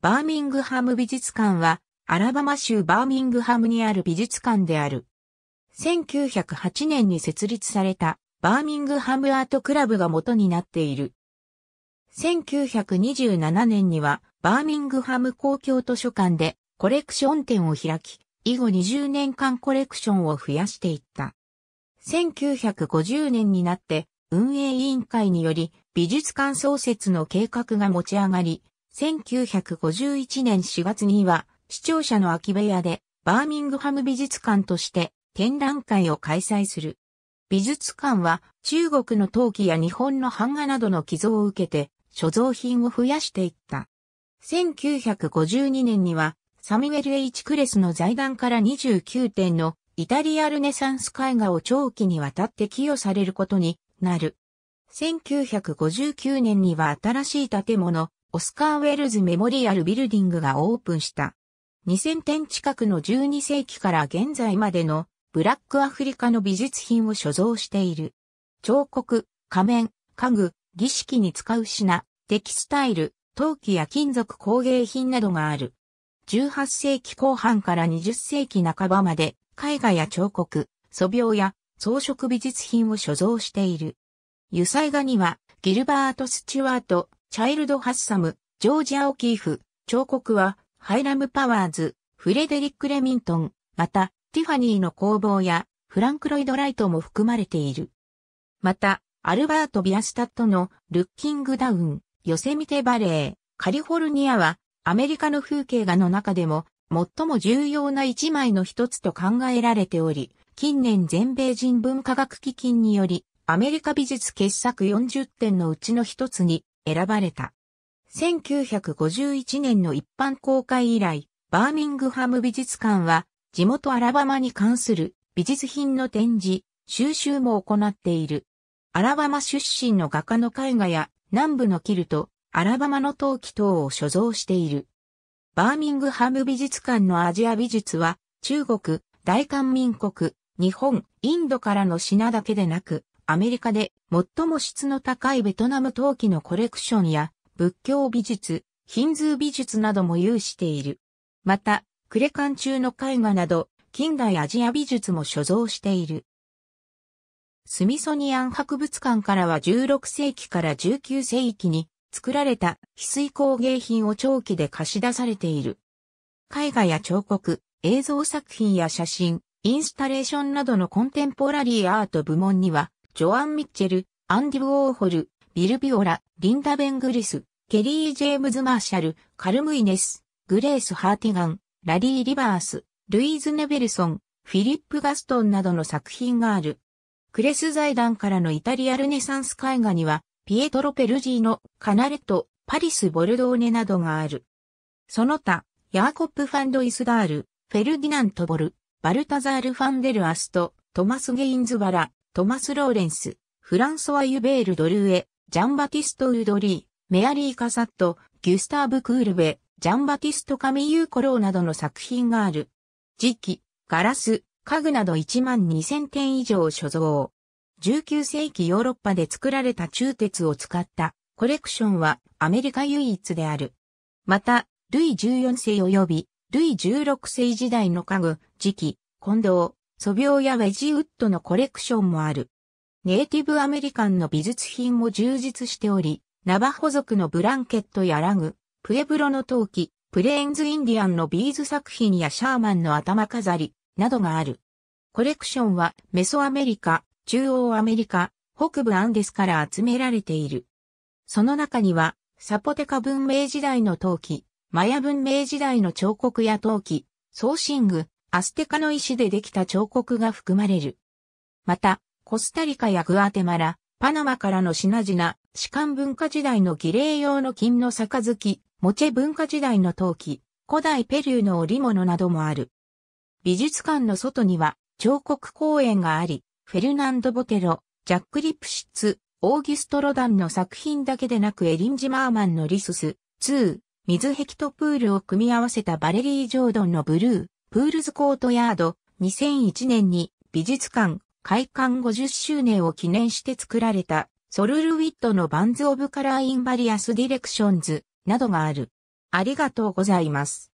バーミングハム美術館は、アラバマ州バーミングハムにある美術館である。1908年に設立された、バーミングハムアートクラブが元になっている。1927年には、バーミングハム公共図書館でコレクション展を開き、以後20年間コレクションを増やしていった。1950年になって運営委員会により美術館創設の計画が持ち上がり、1951年4月には、視聴者の空き部屋で、バーミングハム美術館として展覧会を開催する。美術館は中国の陶器や日本の版画などの寄贈を受けて所蔵品を増やしていった。1952年にはサミュエル・ H・ クレスの財団から29点のイタリアルネサンス絵画を長期にわたって寄与されることになる。1959年には新しい建物、オスカー・ウェルズ・メモリアル・ビルディングがオープンした。2000点近くの12世紀から現在までのブラックアフリカの美術品を所蔵している。彫刻、仮面、家具、儀式に使う品、テキスタイル、陶器や金属工芸品などがある。18世紀後半から20世紀半ばまで絵画や彫刻、素描や装飾美術品を所蔵している。油彩画にはギルバート・スチュワート、チャイルド・ハッサム、ジョージア・オキーフ、彫刻は、ハイラム・パワーズ、フレデリック・レミントン、また、ティファニーの工房や、フランク・ロイド・ライトも含まれている。また、アルバート・ビアスタットの、ルッキング・ダウン、ヨセミテ・バレー、カリフォルニアは、アメリカの風景画の中でも、最も重要な一枚の一つと考えられており、近年全米人文科学基金により、アメリカ美術傑作40点のうちの一つに選ばれた。1951年の一般公開以来、バーミングハム美術館は地元アラバマに関する美術品の展示、収集も行っている。アラバマ出身の画家の絵画や南部のキルト、アラバマの陶器等を所蔵している。バーミングハム美術館のアジア美術は中国、大韓民国、日本、インドからの品だけでなく、アメリカで最も質の高いベトナム陶器のコレクションや仏教美術、ヒンズー美術なども有している。また、クレカン中の絵画など近代アジア美術も所蔵している。スミソニアン博物館からは16世紀から19世紀に作られた翡翠工芸品を長期で貸し出されている。絵画や彫刻、映像作品や写真、インスタレーションなどのコンテンポラリーアート部門にはジョアン・ミッチェル、アンディ・ウォーホル、ビル・ビオラ、リンダ・ベングリス、ケリー・ジェームズ・マーシャル、カルム・イネス、グレース・ハーティガン、ラリー・リバース、ルイーズ・ネベルソン、フィリップ・ガストンなどの作品がある。クレス財団からのイタリアルネサンス絵画には、ピエトロ・ペルジーノ、カナレット、パリス・ボルドーネなどがある。その他、ヤーコップ・ファンド・イスダール、フェルディナント・ボル、バルタザール・ファンデル・アスト、トマス・ゲインズバラ、トマス・ローレンス、フランソワ・ユベール・ドルーエ、ジャンバティスト・ウドリー、メアリー・カサット、ギュスターブ・クールベ、ジャンバティスト・カミユー・コローなどの作品がある。時期、ガラス、家具など1万2000点以上所蔵。19世紀ヨーロッパで作られた中鉄を使ったコレクションはアメリカ唯一である。また、ルイ14世及びルイ16世時代の家具、時期、近藤、素描やウェジウッドのコレクションもある。ネイティブアメリカンの美術品も充実しており、ナバホ族のブランケットやラグ、プエブロの陶器、プレーンズインディアンのビーズ作品やシャーマンの頭飾り、などがある。コレクションはメソアメリカ、中央アメリカ、北部アンデスから集められている。その中には、サポテカ文明時代の陶器、マヤ文明時代の彫刻や陶器、ソーシング、アステカの石でできた彫刻が含まれる。また、コスタリカやグアテマラ、パナマからの品々、士官文化時代の儀礼用の金の杯、モチェ文化時代の陶器、古代ペルーの織物などもある。美術館の外には彫刻公園があり、フェルナンド・ボテロ、ジャック・リプシッツ、オーギュスト・ロダンの作品だけでなくエリンジ・マーマンのリスス、2、水ヘキトプールを組み合わせたバレリー・ジョードンのブルー、プールズコートヤード、2001年に美術館、開館50周年を記念して作られた、ソルルウィットのバンズ・オブ・カラー・イン・バリアス・ディレクションズなどがある。ありがとうございます。